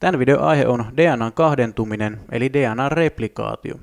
Tämän videon aihe on DNAn kahdentuminen, eli DNAn replikaatio.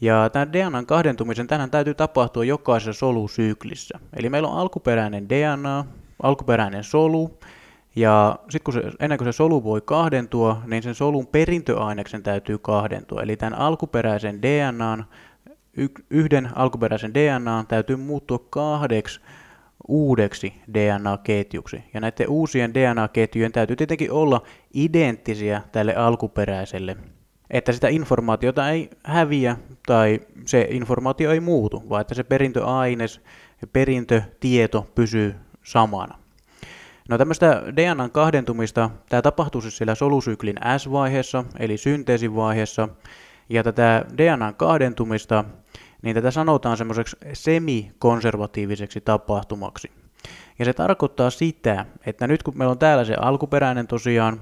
Ja tämän DNAn kahdentumisen tänään täytyy tapahtua jokaisessa solusyklissä. Eli meillä on alkuperäinen DNA, alkuperäinen solu, ja sitten kun se, ennen kuin se solu voi kahdentua, niin sen solun perintöaineksen täytyy kahdentua. Eli tämän alkuperäisen DNAn, yhden alkuperäisen DNAn täytyy muuttua kahdeksi uudeksi DNA-ketjuksi. Ja näiden uusien DNA-ketjujen täytyy tietenkin olla identtisiä tälle alkuperäiselle, että sitä informaatiota ei häviä tai se informaatio ei muutu, vaan että se perintöaines ja perintötieto pysyy samana. No tämmöistä DNAn kahdentumista, tämä tapahtuu siis siellä solusyklin S-vaiheessa, eli synteesivaiheessa, ja tätä DNAn kahdentumista niin tätä sanotaan semmoiseksi semikonservatiiviseksi tapahtumaksi. Ja se tarkoittaa sitä, että nyt kun meillä on täällä se alkuperäinen tosiaan,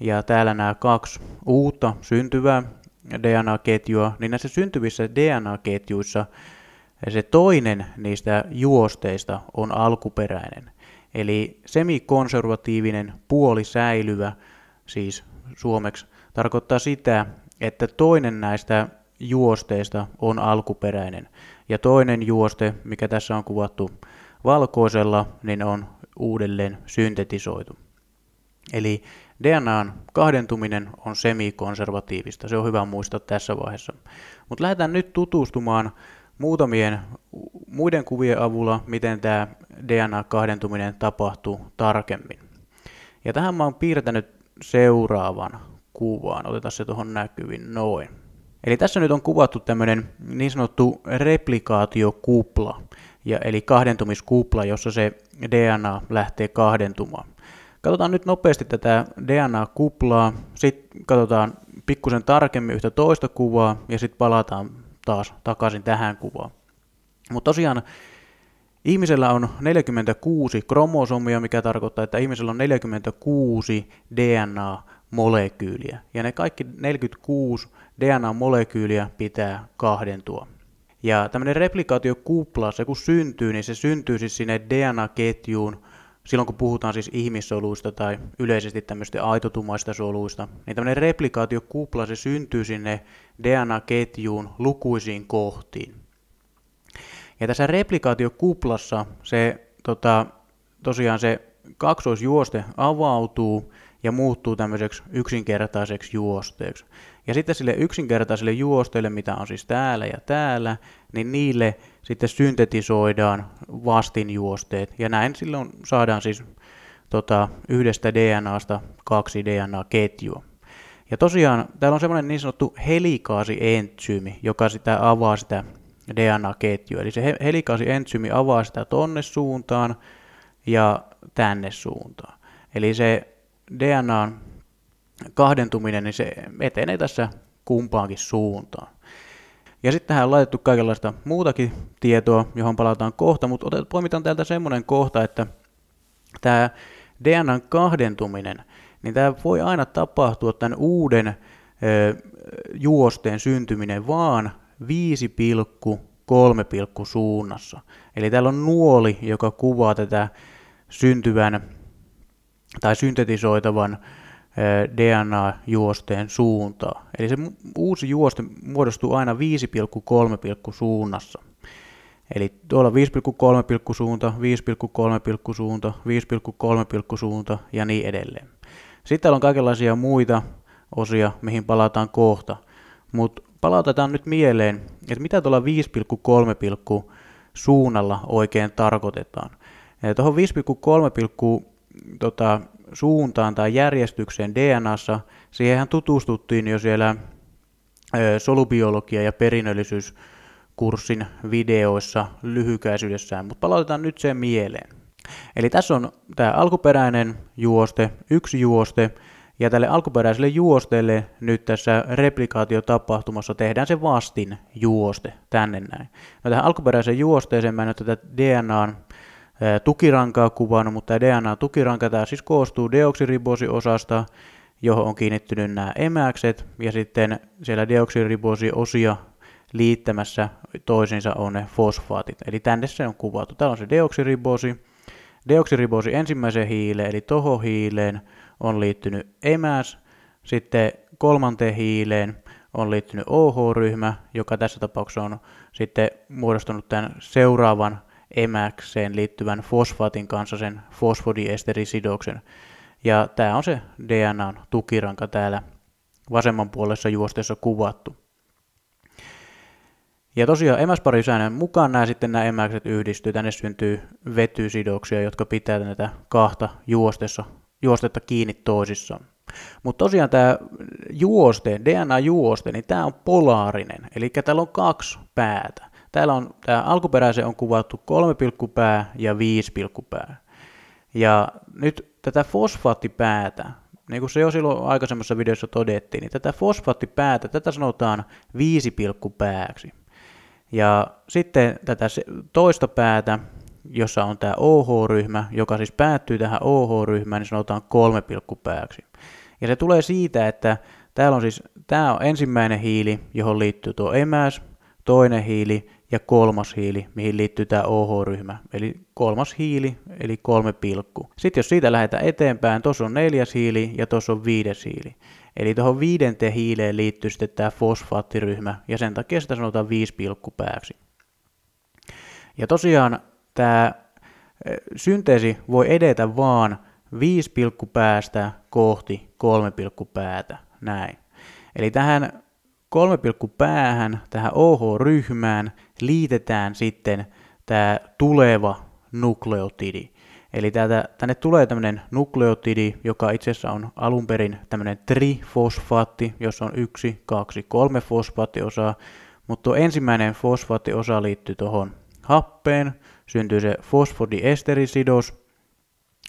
ja täällä nämä kaksi uutta syntyvää DNA-ketjua, niin näissä syntyvissä DNA-ketjuissa se toinen niistä juosteista on alkuperäinen. Eli semikonservatiivinen puoli säilyvä, siis suomeksi, tarkoittaa sitä, että toinen näistä juosteista on alkuperäinen. Ja toinen juoste, mikä tässä on kuvattu valkoisella, niin on uudelleen syntetisoitu. Eli DNAn kahdentuminen on semikonservatiivista, se on hyvä muistaa tässä vaiheessa. Mutta lähdetään nyt tutustumaan muutamien muiden kuvien avulla, miten tämä DNA-kahdentuminen tapahtuu tarkemmin. Ja tähän mä oon piirtänyt seuraavan kuvaan, otetaan se tuohon näkyviin noin. Eli tässä nyt on kuvattu tämmöinen niin sanottu replikaatiokupla, ja eli kahdentumiskupla, jossa se DNA lähtee kahdentumaan. Katsotaan nyt nopeasti tätä DNA-kuplaa, sitten katsotaan pikkusen tarkemmin yhtä toista kuvaa ja sitten palataan taas takaisin tähän kuvaan. Mutta tosiaan ihmisellä on 46 kromosomia, mikä tarkoittaa, että ihmisellä on 46 DNA-molekyyliä. Ja ne kaikki 46 DNA-molekyyliä pitää kahdentua. Ja tämmöinen replikaatiokupla, se kun syntyy, niin se syntyy siis sinne DNA-ketjuun, silloin kun puhutaan siis ihmissoluista tai yleisesti tämmöistä aitotumaista soluista, niin tämmöinen replikaatiokupla, se syntyy sinne DNA-ketjuun lukuisiin kohtiin. Ja tässä replikaatiokuplassa se tota, tosiaan se kaksoisjuoste avautuu ja muuttuu tämmöiseksi yksinkertaiseksi juosteeksi. Ja sitten sille yksinkertaisille juostoille, mitä on siis täällä ja täällä, niin niille sitten syntetisoidaan vastinjuosteet. Ja näin silloin saadaan siis tota, yhdestä DNAsta kaksi DNA-ketjua. Ja tosiaan täällä on semmoinen niin sanottu helikaasientsyymi, joka sitä avaa sitä DNA-ketjua. Eli se helikaasientsyymi avaa sitä tonne suuntaan ja tänne suuntaan. Eli se DNA kahdentuminen, niin se etenee tässä kumpaankin suuntaan. Ja sitten tähän on laitettu kaikenlaista muutakin tietoa, johon palataan kohta, mutta otet, poimitaan täältä semmoinen kohta, että tämä DNAn kahdentuminen, niin tämä voi aina tapahtua tämän uuden ö, juosteen syntyminen vaan 5,3 suunnassa. Eli täällä on nuoli, joka kuvaa tätä syntyvän tai syntetisoitavan Eh, DNA-juosteen suuntaa. Eli se uusi juoste muodostuu aina 5,3 suunnassa. Eli tuolla 5,3 suunta, 5,3 suunta, 5,3 suunta ja niin edelleen. Sitten täällä on kaikenlaisia muita osia, mihin palataan kohta. Mutta palautetaan nyt mieleen, että mitä tuolla 5,3 suunnalla oikein tarkoitetaan. Eh, tuohon 5,3 tota, suuntaan tai järjestykseen DNAssa, siihenhän tutustuttiin jo siellä solubiologia- ja perinnöllisyyskurssin videoissa lyhykäisyydessään, mutta palautetaan nyt sen mieleen. Eli tässä on tämä alkuperäinen juoste, yksi juoste, ja tälle alkuperäiselle juostelle nyt tässä replikaatiotapahtumassa tehdään se vastin juoste tänne näin. No tähän alkuperäiseen juosteeseen mä en ole tätä DNAn tukirankaa kuvannut, mutta DNA-tukiranka tämä siis koostuu deoksiribosiosasta, johon on kiinnittynyt nämä emäkset, ja sitten siellä deoksiribosiosia liittämässä toisiinsa on ne fosfaatit. Eli tänne se on kuvattu. Täällä on se deoksiribosi. Deoksiribosi ensimmäiseen hiileen, eli hiileen, on liittynyt emäs. Sitten kolmanteen hiileen on liittynyt OH-ryhmä, joka tässä tapauksessa on sitten muodostunut tämän seuraavan emäkseen liittyvän fosfaatin kanssa sen fosfodiesterisidoksen. Ja tämä on se DNAn tukiranka täällä vasemman puolessa juostessa kuvattu. Ja tosiaan emäsparisäännön mukaan nämä sitten nämä emäkset yhdistyy, tänne syntyy vetysidoksia, jotka pitää näitä kahta juostessa, juostetta kiinni toisissaan. Mutta tosiaan tämä juoste, DNA-juoste, niin tämä on polaarinen, eli täällä on kaksi päätä. Täällä on, tämä alkuperäisen on kuvattu kolme pilkkupää ja viisi pilkkupää. Ja nyt tätä fosfaattipäätä, niin kuin se jo silloin aikaisemmassa videossa todettiin, niin tätä fosfaattipäätä, tätä sanotaan pilkkupääksi. Ja sitten tätä toista päätä, jossa on tämä OH-ryhmä, joka siis päättyy tähän OH-ryhmään, niin sanotaan kolme pilkkupääksi. Ja se tulee siitä, että täällä on siis, tämä on ensimmäinen hiili, johon liittyy tuo emäs, toinen hiili, ja kolmas hiili, mihin liittyy tämä OH-ryhmä, eli kolmas hiili, eli kolme pilkku. Sitten jos siitä lähdetään eteenpäin, tuossa on neljäs hiili ja tuossa on viides hiili. Eli tuohon viidenteen hiileen liittyy sitten tämä fosfaattiryhmä, ja sen takia sitä sanotaan pilkku pääksi. Ja tosiaan tämä synteesi voi edetä vaan pilkku päästä kohti kolme pilkku päätä, näin. Eli tähän kolme pilkku päähän tähän OH-ryhmään, liitetään sitten tämä tuleva nukleotidi. Eli täältä, tänne tulee tämmöinen nukleotidi, joka itse asiassa on alun perin tämmöinen trifosfaatti, jossa on yksi, kaksi, kolme fosfaattiosaa, mutta tuo ensimmäinen fosfaattiosa liittyy tuohon happeen, syntyy se fosfodiesterisidos,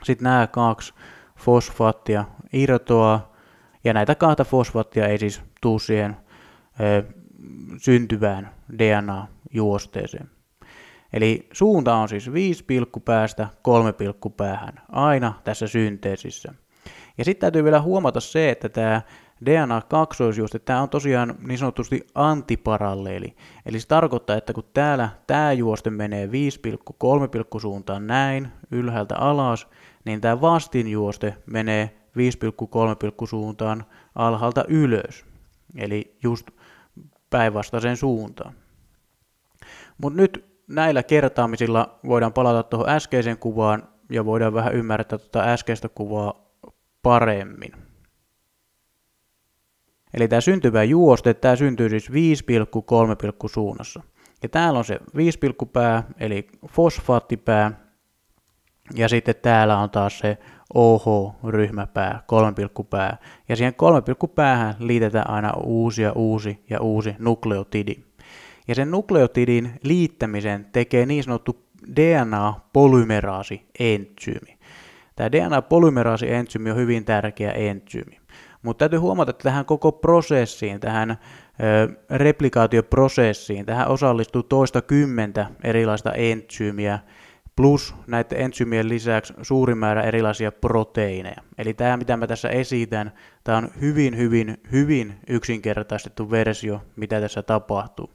sitten nämä kaksi fosfaattia irtoaa, ja näitä kahta fosfaattia ei siis tuu siihen ö, syntyvään DNA juosteeseen. Eli suunta on siis 5 pilkkupäästä 3 pilkkupäähän aina tässä synteesissä. Ja sitten täytyy vielä huomata se, että tämä DNA-kaksoisjuoste, tämä on tosiaan niin sanotusti antiparalleeli. Eli se tarkoittaa, että kun täällä tämä juoste menee 5,3 suuntaan näin ylhäältä alas, niin tämä vastinjuoste menee 5,3 suuntaan alhaalta ylös. Eli just päinvastaiseen suuntaan. Mutta nyt näillä kertaamisilla voidaan palata tuohon äskeiseen kuvaan ja voidaan vähän ymmärtää tuota äskeistä kuvaa paremmin. Eli tämä syntyvä juoste, tämä syntyy siis 5,3 suunnassa. Ja täällä on se 5 pää, eli fosfaattipää, ja sitten täällä on taas se OH-ryhmäpää, 3 pää. Ja siihen 3 päähän liitetään aina uusi ja uusi ja uusi nukleotidi. Ja sen nukleotidin liittämisen tekee niin sanottu DNA-polymeraasi-entsyymi. Tämä DNA-polymeraasi-entsyymi on hyvin tärkeä entsyymi. Mutta täytyy huomata, että tähän koko prosessiin, tähän replikaatioprosessiin, tähän osallistuu toista kymmentä erilaista entsyymiä, plus näiden entsyymien lisäksi suuri määrä erilaisia proteiineja. Eli tämä, mitä mä tässä esitän, tämä on hyvin, hyvin, hyvin yksinkertaistettu versio, mitä tässä tapahtuu.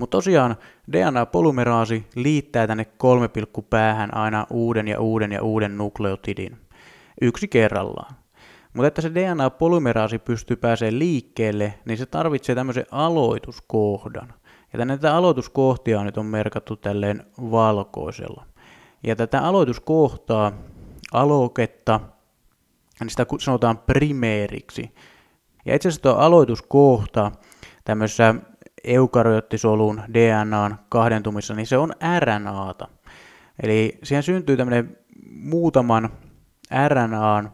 Mutta tosiaan DNA-polymeraasi liittää tänne kolmepilkkupäähän aina uuden ja uuden ja uuden nukleotidin. Yksi kerrallaan. Mutta että se DNA-polymeraasi pystyy pääsemään liikkeelle, niin se tarvitsee tämmöisen aloituskohdan. Ja tänne tätä aloituskohtia nyt on merkattu tälleen valkoisella. Ja tätä aloituskohtaa, aloketta, niin sitä sanotaan primeeriksi. Ja itse asiassa tuo aloituskohta tämmöisessä eukaryoottisolun DNAn kahdentumissa, niin se on RNAta. Eli siihen syntyy tämmöinen muutaman RNAn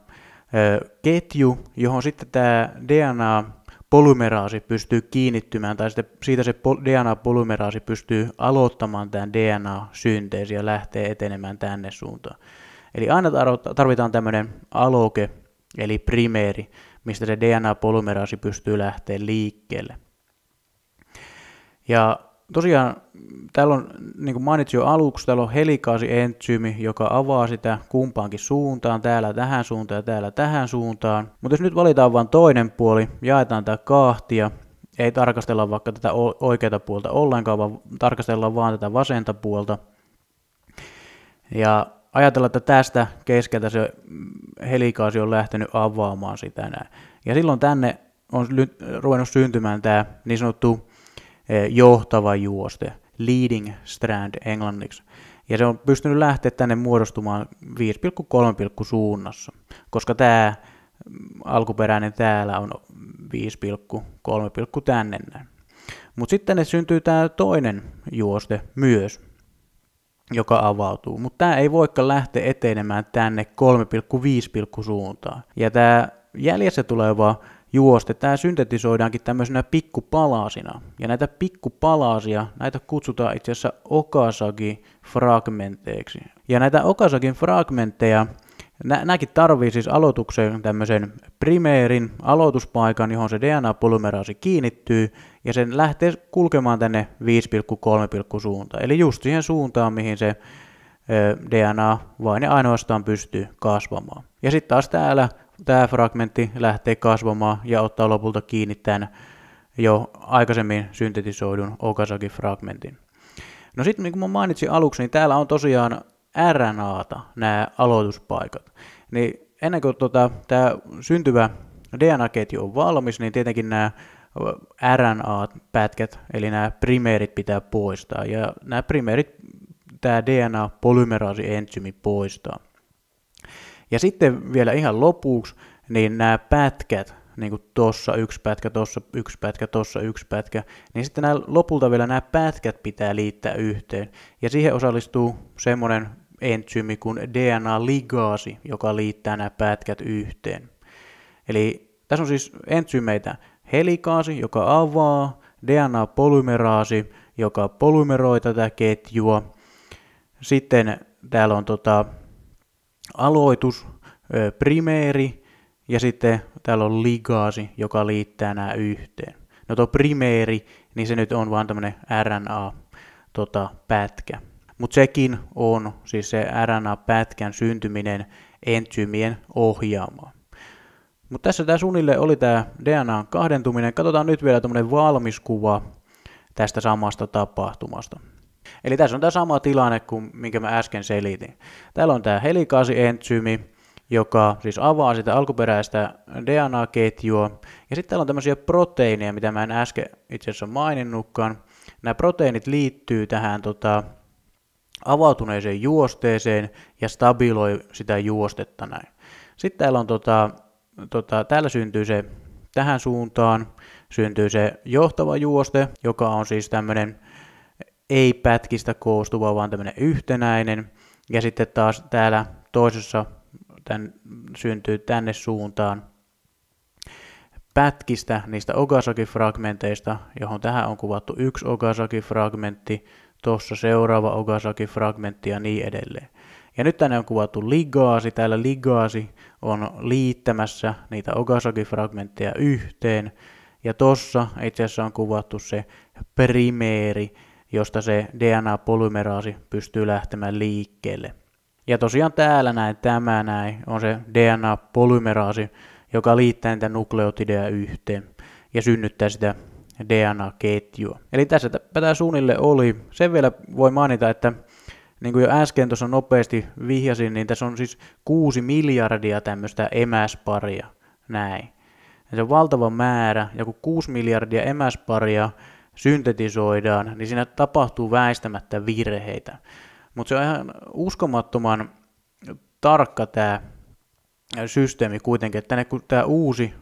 ketju, johon sitten tämä DNA polymeraasi pystyy kiinnittymään, tai sitten siitä se DNA-polymeraasi pystyy aloittamaan tämän DNA-synteesi ja lähtee etenemään tänne suuntaan. Eli aina tarvitaan tämmöinen aloke, eli primeeri, mistä se DNA-polymeraasi pystyy lähteä liikkeelle. Ja tosiaan täällä on, niin kuin mainitsin jo aluksi, täällä on helikaasientsyymi, joka avaa sitä kumpaankin suuntaan, täällä tähän suuntaan ja täällä tähän suuntaan. Mutta jos nyt valitaan vain toinen puoli, jaetaan tämä kahtia, ei tarkastella vaikka tätä oikeata puolta ollenkaan, vaan tarkastellaan vaan tätä vasenta puolta. Ja ajatella, että tästä keskeltä se helikaasi on lähtenyt avaamaan sitä näin. Ja silloin tänne on ruvennut syntymään tämä niin sanottu Eh, johtava juoste, leading strand englanniksi. Ja se on pystynyt lähteä tänne muodostumaan 5,3 suunnassa, koska tämä mm, alkuperäinen täällä on 5,3 tänne näin. Mutta sitten tänne syntyy tämä toinen juoste myös, joka avautuu. Mutta tämä ei voikaan lähteä etenemään tänne 3,5 suuntaan. Ja tämä jäljessä tuleva juoste. Tämä syntetisoidaankin tämmöisenä pikkupalasina. Ja näitä pikkupalasia, näitä kutsutaan itse asiassa Okasaki-fragmenteiksi. Ja näitä Okasakin fragmentteja, nämäkin tarvii siis aloitukseen tämmöisen primeerin aloituspaikan, johon se DNA-polymeraasi kiinnittyy, ja sen lähtee kulkemaan tänne 5,3 suuntaan. Eli just siihen suuntaan, mihin se DNA vain ja ainoastaan pystyy kasvamaan. Ja sitten taas täällä tämä fragmentti lähtee kasvamaan ja ottaa lopulta kiinni tämän jo aikaisemmin syntetisoidun Okazaki-fragmentin. No sitten niin kuin mä mainitsin aluksi, niin täällä on tosiaan RNAta nämä aloituspaikat. Niin ennen kuin tota, tämä syntyvä DNA-ketju on valmis, niin tietenkin nämä RNA-pätkät, eli nämä primeerit pitää poistaa. Ja nämä primeerit tämä DNA-polymeraasi-entsymi poistaa. Ja sitten vielä ihan lopuksi, niin nämä pätkät, niin kuin tossa yksi pätkä, tossa yksi pätkä, tossa yksi pätkä, niin sitten nämä, lopulta vielä nämä pätkät pitää liittää yhteen. Ja siihen osallistuu semmoinen entsyymi kuin DNA-ligaasi, joka liittää nämä pätkät yhteen. Eli tässä on siis entsyymeitä helikaasi, joka avaa, DNA-polymeraasi, joka polymeroi tätä ketjua. Sitten täällä on tota, aloitus, primeeri ja sitten täällä on ligaasi, joka liittää nämä yhteen. No tuo primeeri, niin se nyt on vaan tämmöinen RNA-pätkä. Tota, Mutta sekin on siis se RNA-pätkän syntyminen entsyymien ohjaamaan. Mutta tässä tämä sunille oli tämä dna kahdentuminen. Katsotaan nyt vielä tämmöinen valmiskuva tästä samasta tapahtumasta. Eli tässä on tämä sama tilanne kuin minkä mä äsken selitin. Täällä on tämä helikaasientsyymi, joka siis avaa sitä alkuperäistä DNA-ketjua. Ja sitten täällä on tämmöisiä proteiineja, mitä mä en äsken itse asiassa maininnutkaan. Nämä proteiinit liittyy tähän tota, avautuneeseen juosteeseen ja stabiloi sitä juostetta näin. Sitten täällä on tota, tota, täällä syntyy se tähän suuntaan, syntyy se johtava juoste, joka on siis tämmöinen ei pätkistä koostuva, vaan tämmöinen yhtenäinen. Ja sitten taas täällä toisessa tämän, syntyy tänne suuntaan pätkistä niistä Ogasaki-fragmenteista, johon tähän on kuvattu yksi Ogasaki-fragmentti, tuossa seuraava Ogasaki-fragmentti ja niin edelleen. Ja nyt tänne on kuvattu ligaasi. Täällä ligaasi on liittämässä niitä Ogasaki-fragmentteja yhteen. Ja tossa itse asiassa on kuvattu se primeeri, josta se DNA-polymeraasi pystyy lähtemään liikkeelle. Ja tosiaan täällä näin, tämä näin, on se DNA-polymeraasi, joka liittää niitä nukleotideja yhteen ja synnyttää sitä DNA-ketjua. Eli tässä tämä suunnille oli. Sen vielä voi mainita, että niin kuin jo äsken tuossa nopeasti vihjasin, niin tässä on siis 6 miljardia tämmöistä emäsparia. Näin. Ja se on valtava määrä, ja kun 6 miljardia emäsparia syntetisoidaan, niin siinä tapahtuu väistämättä virheitä. Mutta se on ihan uskomattoman tarkka tämä systeemi kuitenkin, että kun tämä uusi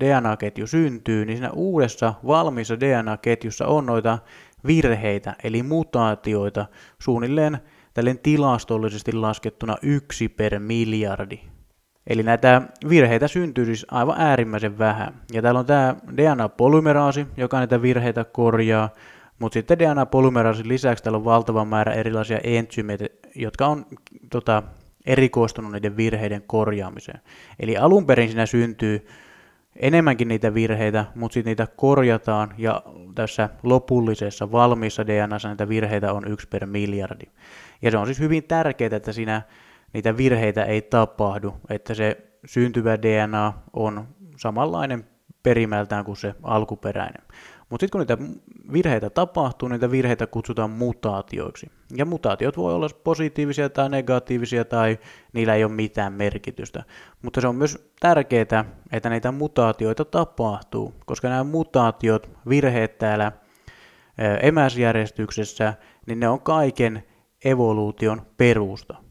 DNA-ketju syntyy, niin siinä uudessa valmiissa DNA-ketjussa on noita virheitä, eli mutaatioita, suunnilleen tälleen tilastollisesti laskettuna yksi per miljardi Eli näitä virheitä syntyy siis aivan äärimmäisen vähän. Ja täällä on tämä DNA-polymeraasi, joka näitä virheitä korjaa, mutta sitten DNA-polymeraasin lisäksi täällä on valtava määrä erilaisia entsymeitä, jotka on tota, erikoistunut niiden virheiden korjaamiseen. Eli alun perin siinä syntyy enemmänkin niitä virheitä, mutta sitten niitä korjataan ja tässä lopullisessa valmiissa DNAssa näitä virheitä on yksi per miljardi. Ja se on siis hyvin tärkeää, että siinä niitä virheitä ei tapahdu, että se syntyvä DNA on samanlainen perimältään kuin se alkuperäinen. Mutta sitten kun niitä virheitä tapahtuu, niitä virheitä kutsutaan mutaatioiksi. Ja mutaatiot voi olla positiivisia tai negatiivisia tai niillä ei ole mitään merkitystä. Mutta se on myös tärkeää, että niitä mutaatioita tapahtuu, koska nämä mutaatiot, virheet täällä emäsjärjestyksessä, niin ne on kaiken evoluution perusta.